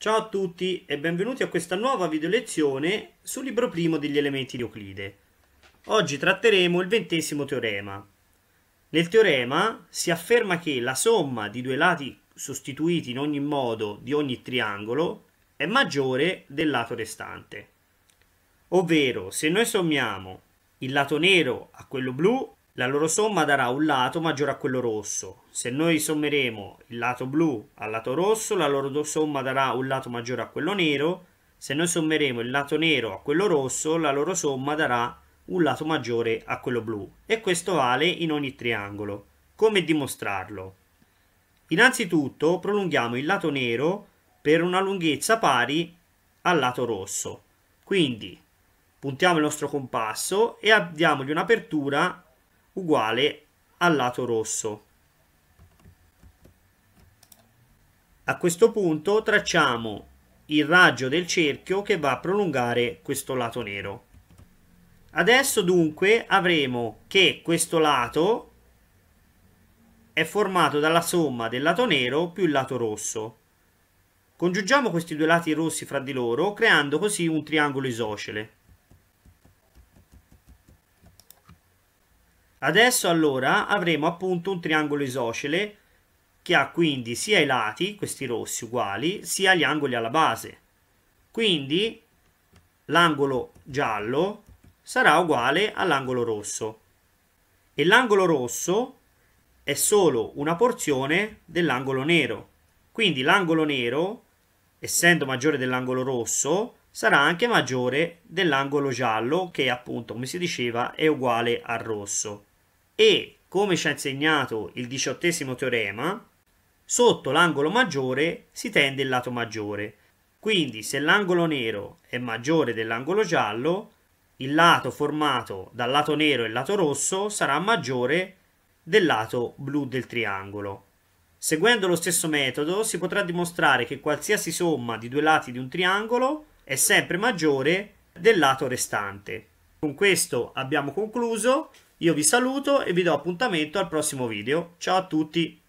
Ciao a tutti e benvenuti a questa nuova video lezione sul libro primo degli elementi di Euclide. Oggi tratteremo il ventesimo teorema. Nel teorema si afferma che la somma di due lati sostituiti in ogni modo di ogni triangolo è maggiore del lato restante. Ovvero, se noi sommiamo il lato nero a quello blu, la loro somma darà un lato maggiore a quello rosso. Se noi sommeremo il lato blu al lato rosso, la loro somma darà un lato maggiore a quello nero. Se noi sommeremo il lato nero a quello rosso, la loro somma darà un lato maggiore a quello blu. E questo vale in ogni triangolo. Come dimostrarlo? Innanzitutto prolunghiamo il lato nero per una lunghezza pari al lato rosso. Quindi puntiamo il nostro compasso e diamogli un'apertura uguale al lato rosso. A questo punto tracciamo il raggio del cerchio che va a prolungare questo lato nero. Adesso dunque avremo che questo lato è formato dalla somma del lato nero più il lato rosso. Congiungiamo questi due lati rossi fra di loro creando così un triangolo isocele. Adesso allora avremo appunto un triangolo isocele che ha quindi sia i lati, questi rossi uguali, sia gli angoli alla base. Quindi l'angolo giallo sarà uguale all'angolo rosso. E l'angolo rosso è solo una porzione dell'angolo nero. Quindi l'angolo nero, essendo maggiore dell'angolo rosso, sarà anche maggiore dell'angolo giallo che appunto, come si diceva, è uguale al rosso e, come ci ha insegnato il diciottesimo teorema, sotto l'angolo maggiore si tende il lato maggiore. Quindi se l'angolo nero è maggiore dell'angolo giallo, il lato formato dal lato nero e il lato rosso sarà maggiore del lato blu del triangolo. Seguendo lo stesso metodo si potrà dimostrare che qualsiasi somma di due lati di un triangolo è sempre maggiore del lato restante. Con questo abbiamo concluso. Io vi saluto e vi do appuntamento al prossimo video. Ciao a tutti!